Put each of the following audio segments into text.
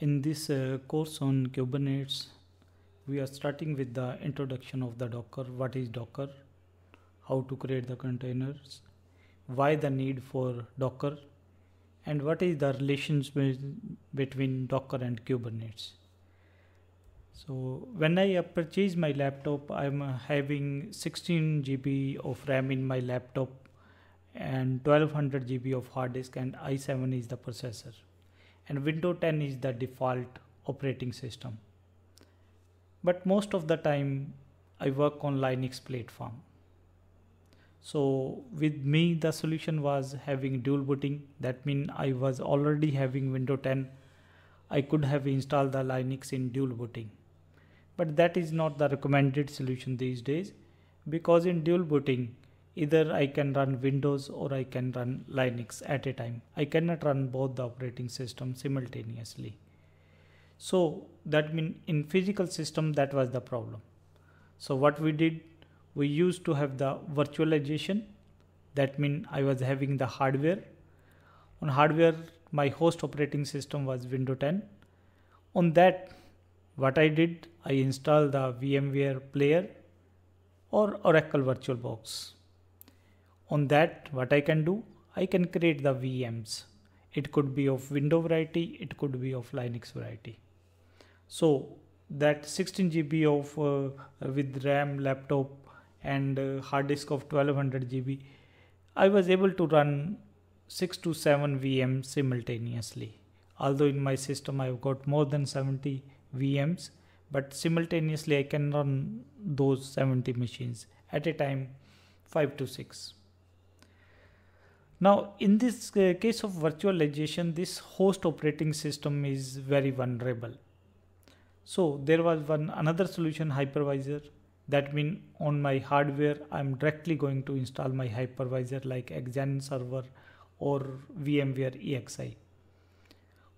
In this uh, course on Kubernetes, we are starting with the introduction of the Docker. What is Docker? How to create the containers? Why the need for Docker? And what is the relations between Docker and Kubernetes? So when I purchased my laptop, I'm uh, having 16 GB of RAM in my laptop and 1200 GB of hard disk and i7 is the processor and Windows 10 is the default operating system. But most of the time I work on Linux platform. So with me the solution was having dual booting that means I was already having Windows 10 I could have installed the Linux in dual booting but that is not the recommended solution these days because in dual booting Either I can run Windows or I can run Linux at a time. I cannot run both the operating systems simultaneously. So that means in physical system that was the problem. So what we did, we used to have the virtualization. That means I was having the hardware. On hardware, my host operating system was Windows 10. On that, what I did, I installed the VMware player or Oracle VirtualBox. On that, what I can do, I can create the VMs. It could be of window variety, it could be of Linux variety. So that 16 GB of uh, with RAM laptop and uh, hard disk of 1200 GB, I was able to run six to seven VMs simultaneously. Although in my system I've got more than 70 VMs, but simultaneously I can run those 70 machines at a time 5 to 6. Now in this uh, case of virtualization, this host operating system is very vulnerable. So there was one another solution hypervisor that mean on my hardware I'm directly going to install my hypervisor like Exen server or VMware EXI.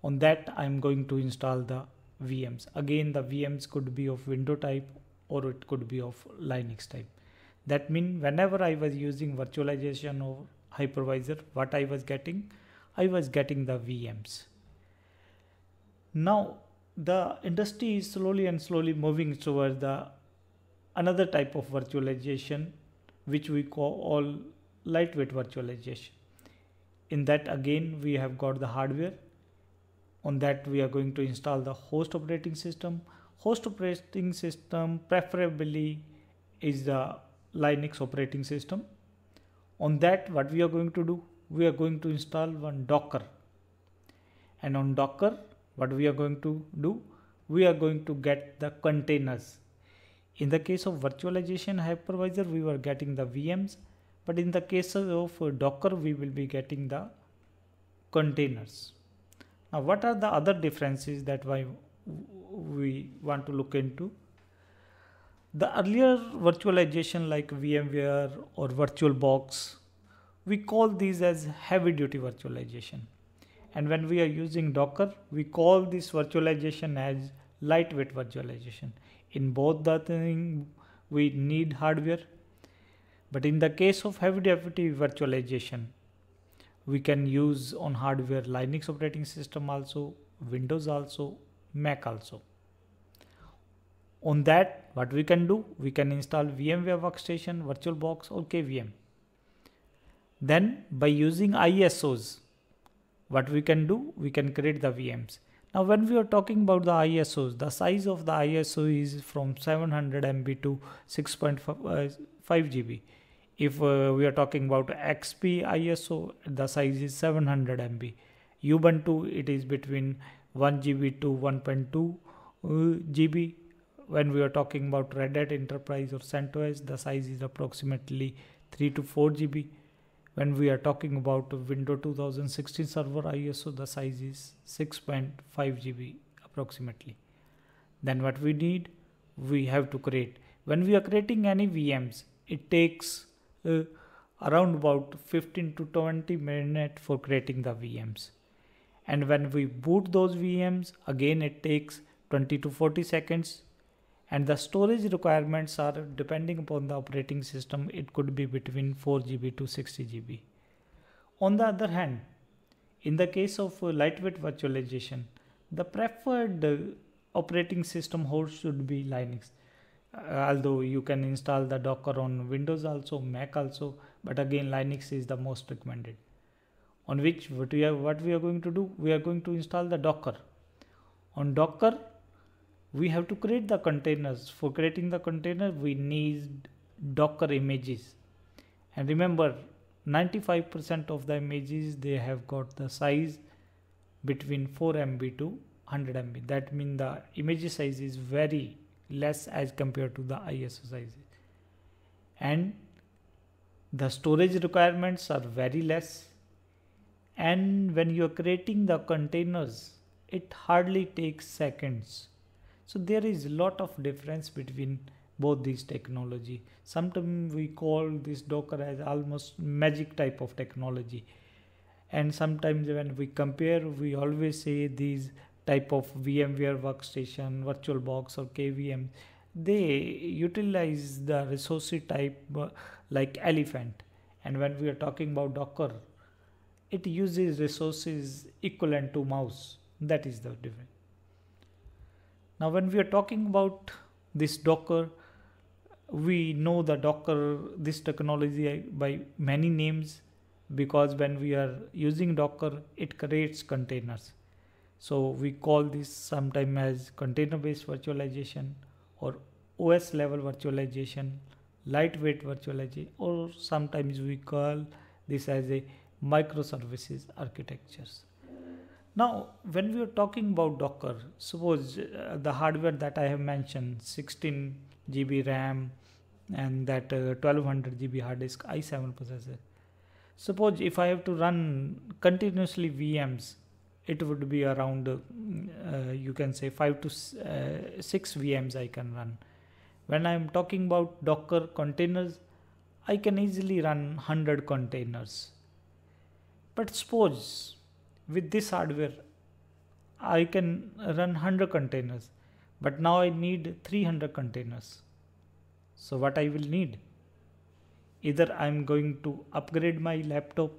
On that I'm going to install the VMs. Again the VMs could be of window type or it could be of Linux type. That mean whenever I was using virtualization or hypervisor what I was getting I was getting the VMs now the industry is slowly and slowly moving towards the another type of virtualization which we call all lightweight virtualization in that again we have got the hardware on that we are going to install the host operating system host operating system preferably is the linux operating system on that what we are going to do we are going to install one docker and on docker what we are going to do we are going to get the containers in the case of virtualization hypervisor we were getting the vms but in the case of docker we will be getting the containers now what are the other differences that why we want to look into the earlier virtualization like VMware or VirtualBox, we call these as heavy duty virtualization. And when we are using Docker, we call this virtualization as lightweight virtualization. In both the thing, we need hardware. But in the case of heavy duty virtualization, we can use on hardware Linux operating system also, Windows also, Mac also on that what we can do we can install VMware workstation VirtualBox or KVM then by using ISOs what we can do we can create the VMs now when we are talking about the ISOs the size of the ISO is from 700 MB to 6.5 uh, GB if uh, we are talking about XP ISO the size is 700 MB Ubuntu it is between 1 GB to 1.2 uh, GB when we are talking about Red Hat Enterprise or CentOS, the size is approximately 3 to 4 GB. When we are talking about Windows 2016 server ISO, the size is 6.5 GB approximately. Then what we need, we have to create. When we are creating any VMs, it takes uh, around about 15 to 20 minutes for creating the VMs. And when we boot those VMs, again it takes 20 to 40 seconds and the storage requirements are depending upon the operating system it could be between 4 GB to 60 GB. On the other hand in the case of uh, lightweight virtualization the preferred uh, operating system host should be Linux uh, although you can install the docker on windows also mac also but again linux is the most recommended on which what we are what we are going to do we are going to install the docker on docker we have to create the containers for creating the container we need docker images and remember 95% of the images they have got the size between 4 MB to 100 MB that means the image size is very less as compared to the ISO size and the storage requirements are very less and when you are creating the containers it hardly takes seconds so there is lot of difference between both these technology sometimes we call this docker as almost magic type of technology and sometimes when we compare we always say these type of vmware workstation Virtual Box, or kvm they utilize the resource type uh, like elephant and when we are talking about docker it uses resources equivalent to mouse that is the difference now when we are talking about this Docker, we know the Docker, this technology by many names because when we are using Docker, it creates containers. So we call this sometimes as container-based virtualization or OS level virtualization, lightweight virtualization, or sometimes we call this as a microservices architectures. Now, when we are talking about Docker, suppose uh, the hardware that I have mentioned, 16 GB RAM and that uh, 1200 GB hard disk i7 processor. Suppose if I have to run continuously VMs, it would be around, uh, you can say, 5 to uh, 6 VMs I can run. When I am talking about Docker containers, I can easily run 100 containers. But suppose with this hardware I can run 100 containers but now I need 300 containers so what I will need either I'm going to upgrade my laptop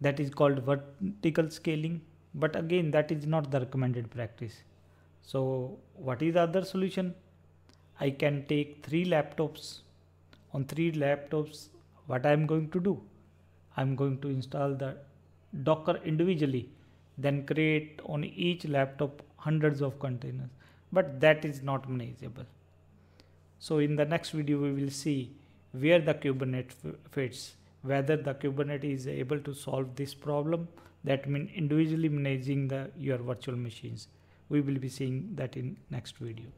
that is called vertical scaling but again that is not the recommended practice so what is the other solution I can take three laptops on three laptops what I am going to do I'm going to install the Docker individually, then create on each laptop hundreds of containers. But that is not manageable. So in the next video, we will see where the Kubernetes fits, whether the Kubernetes is able to solve this problem. That means individually managing the your virtual machines. We will be seeing that in next video.